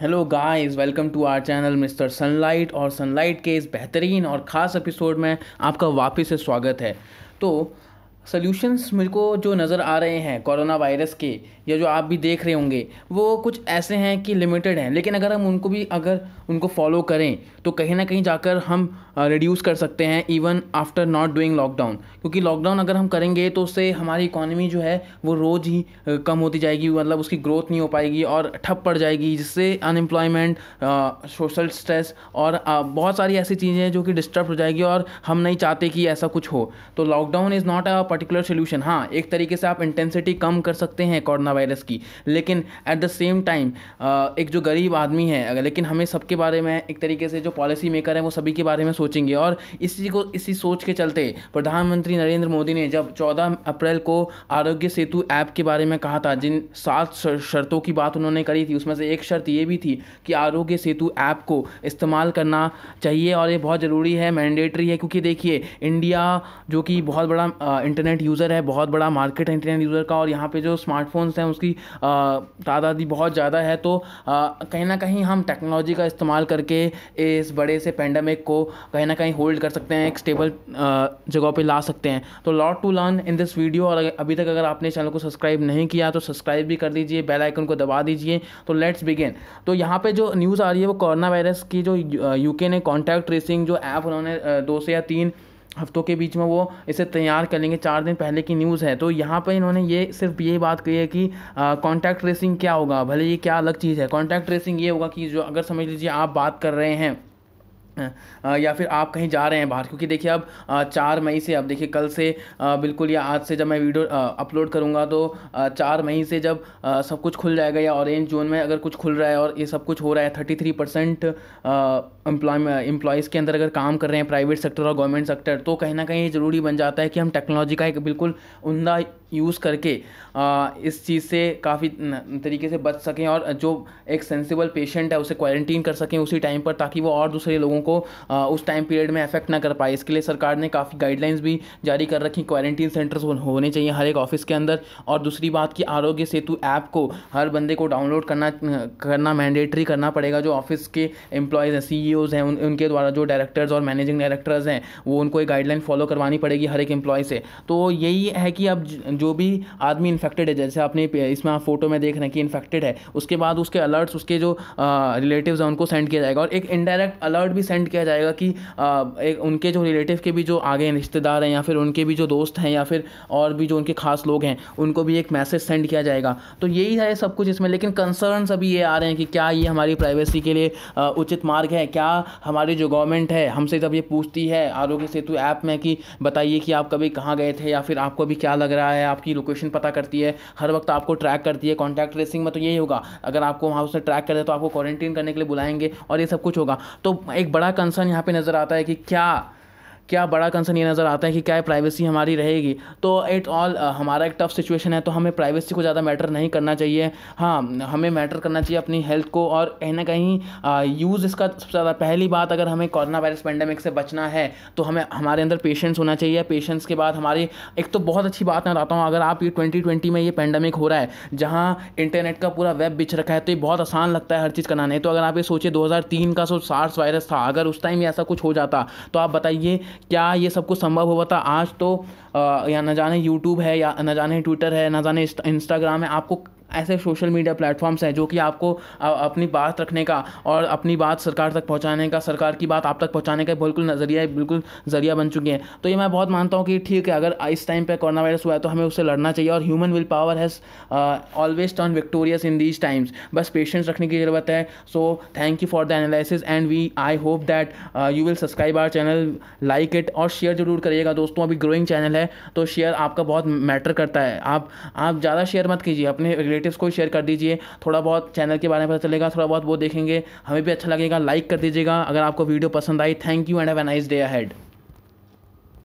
hello guys welcome to our channel mister Sunlight और Sunlight के इस बेहतरीन और ख़ास एपिसोड में आपका वापस से स्वागत है तो सॉल्यूशंस मुझको जो नज़र आ रहे हैं कोरोना वायरस के या जो आप भी देख रहे होंगे वो कुछ ऐसे हैं कि लिमिटेड हैं लेकिन अगर हम उनको भी अगर उनको फॉलो करें तो कहीं ना कहीं जाकर हम रिड्यूस कर सकते हैं even after not doing lockdown क्योंकि लॉकडाउन अगर हम करेंगे तो उससे हमारी इकॉनमी जो है वो रोज़ ही कम होती जाएगी मतलब उसकी ग्रोथ नहीं हो पाएगी और ठप पड़ जाएगी जिससे अनएम्प्लॉयमेंट सोशल स्ट्रेस और आ, बहुत सारी ऐसी चीज़ें हैं जो कि डिस्टर्ब हो जाएगी और हम नहीं चाहते कि ऐसा कुछ हो तो lockdown is not a particular solution हाँ एक तरीके से आप इंटेंसिटी कम कर सकते हैं कोरोना वायरस की लेकिन एट द सेम टाइम एक जो गरीब आदमी है अगर लेकिन हमें सबके बारे में एक तरीके से जो पॉलिसी मेकर है वो सभी के बारे में सोचेंगे और इसी को इसी सोच के चलते प्रधानमंत्री नरेंद्र मोदी ने जब चौदह अप्रैल को आरोग्य सेतु ऐप के बारे में कहा था जिन सात शर्तों की बात उन्होंने करी थी उसमें से एक शर्त ये भी थी कि आरोग्य सेतु ऐप को इस्तेमाल करना चाहिए और ये बहुत ज़रूरी है मैंडेटरी है क्योंकि देखिए इंडिया जो कि बहुत बड़ा इंटरनेट इंटरनेट यूज़र है बहुत बड़ा मार्केट है इंटरनेट यूज़र का और यहाँ पे जो स्मार्टफोन्स हैं उसकी तादाद भी बहुत ज़्यादा है तो कहीं ना कहीं हम टेक्नोलॉजी का इस्तेमाल करके इस बड़े से पेंडेमिक को कहीं ना कहीं होल्ड कर सकते हैं एक स्टेबल जगह पर ला सकते हैं तो lot to learn in this video और अभी तक अगर आपने चैनल को सब्सक्राइब नहीं किया तो सब्सक्राइब भी कर दीजिए बेल आइकन को दबा दीजिए तो लेट्स बिगेन तो यहाँ पे जो न्यूज़ आ रही है वो कोरोना वायरस की जो यूके ने कॉन्टैक्ट ट्रेसिंग जो ऐप उन्होंने दो से या तीन हफ्तों के बीच में वो इसे तैयार कर लेंगे चार दिन पहले की न्यूज़ है तो यहाँ पर इन्होंने ये सिर्फ ये बात कही है कि कॉन्टैक्ट ट्रेसिंग क्या होगा भले ये क्या अलग चीज़ है कॉन्टैक्ट ट्रेसिंग ये होगा कि जो अगर समझ लीजिए आप बात कर रहे हैं या फिर आप कहीं जा रहे हैं बाहर क्योंकि देखिए अब चार मई से अब देखिए कल से बिल्कुल या आज से जब मैं वीडियो अपलोड करूँगा तो चार मई से जब सब कुछ खुल जाएगा या ऑरेंज जोन में अगर कुछ खुल रहा है और ये सब कुछ हो रहा है थर्टी थ्री परसेंट एम्प्लॉयज़ के अंदर अगर काम कर रहे हैं प्राइवेट सेक्टर और गवर्नमेंट सेक्टर तो कहीं ना कहीं ये ज़रूरी बन जाता है कि हम टेक्नोलॉजी का एक बिल्कुल उमदा यूज़ करके इस चीज़ से काफ़ी तरीके से बच सकें और जो एक सेंसिबल पेशेंट है उसे क्वारंटीन कर सकें उसी टाइम पर ताकि वो और दूसरे लोगों को उस टाइम पीरियड में अफेक्ट ना कर पाए इसके लिए सरकार ने काफ़ी गाइडलाइंस भी जारी कर रखी क्वारंटीन सेंटर्स होने चाहिए हर एक ऑफिस के अंदर और दूसरी बात कि आरोग्य सेतु ऐप को हर बंदे को डाउनलोड करना करना मैंडेटरी करना पड़ेगा जो ऑफिस के एम्प्लॉयज़ हैं सी e हैं उनके द्वारा जो डायरेक्टर्स और मैनेजिंग डायरेक्टर्स हैं वो उनको एक गाइडलाइन फॉलो करवानी पड़ेगी हर एक एम्प्लॉय से तो यही है कि अब जो भी आदमी इन्फेक्टेड है जैसे आपने इसमें आप फोटो में देख रहे हैं कि इन्फेक्टेड है उसके बाद उसके अलर्ट्स उसके जो रिलेटिव्स हैं उनको सेंड किया जाएगा और एक इनडायरेक्ट अलर्ट भी सेंड किया जाएगा कि आ, एक उनके जो रिलेटिव के भी जो आगे रिश्तेदार हैं या फिर उनके भी जो दोस्त हैं या फिर और भी जो उनके खास लोग हैं उनको भी एक मैसेज सेंड किया जाएगा तो यही है सब कुछ इसमें लेकिन कंसर्न अभी ये आ रहे हैं कि क्या ये हमारी प्राइवेसी के लिए उचित मार्ग है क्या हमारी जो गवर्नमेंट है हमसे जब ये पूछती है आरोग्य सेतु ऐप में कि बताइए कि आप कभी कहाँ गए थे या फिर आपको अभी क्या लग रहा है आपकी लोकेशन पता करती है हर वक्त आपको ट्रैक करती है कॉन्टैक्ट ट्रेसिंग में तो यही होगा अगर आपको वहाँ उसने ट्रैक करे तो आपको क्वारंटीन करने के लिए बुलाएंगे और ये सब कुछ होगा तो एक बड़ा कंसर्न यहाँ पर नज़र आता है कि क्या क्या बड़ा कंसर्न ये नज़र आता है कि क्या प्राइवेसी हमारी रहेगी तो इट ऑल हमारा एक टफ सिचुएशन है तो हमें प्राइवेसी को ज़्यादा मैटर नहीं करना चाहिए हाँ हमें मैटर करना चाहिए अपनी हेल्थ को और कहीं ना कहीं यूज़ इसका सबसे ज़्यादा पहली बात अगर हमें कोरोना वायरस पेंडेमिक से बचना है तो हमें हमारे अंदर पेशेंस होना चाहिए पेशेंस के बाद हमारी एक तो बहुत अच्छी बात मैं बताता हूँ अगर आप ये ट्वेंटी ट्वेंटी में ये पेंडेमिक हो रहा है जहाँ इंटरनेट का पूरा वेब बिछ रखा है तो ये बहुत आसान लगता है हर चीज़ करना नहीं तो अगर आप ये सोचिए दो का सो सार्स वायरस था अगर उस टाइम ऐसा कुछ हो जाता तो आप बताइए क्या ये सब कुछ संभव हुआ था आज तो आ, या न जाने यूट्यूब है या न जाने ट्विटर है ना जाने इंस्टाग्राम है आपको ऐसे सोशल मीडिया प्लेटफॉर्म्स हैं जो कि आपको अपनी बात रखने का और अपनी बात सरकार तक पहुँचाने का सरकार की बात आप तक पहुँचाने का बिल्कुल नजरिया बिल्कुल जरिया बन चुके हैं तो ये मैं बहुत मानता हूँ कि ठीक है अगर इस टाइम पर कोरोना वायरस हुआ है तो हमें उससे लड़ना चाहिए और human will power has always turn victorious in these times बस पेशेंस रखने की ज़रूरत है so thank you for the analysis and we I hope that you will subscribe our channel like it और शेयर जरूर करिएगा दोस्तों अभी ग्रोइंग चैनल है तो शेयर आपका बहुत मैटर करता है आप आप ज़्यादा शेयर मत कीजिए अपने रिलेटिव रिलेटिव्स को शेयर कर दीजिए थोड़ा बहुत चैनल के बारे में पता चलेगा थोड़ा बहुत वो देखेंगे हमें भी अच्छा लगेगा लाइक कर दीजिएगा अगर आपको वीडियो पसंद आई thank you and have a nice day ahead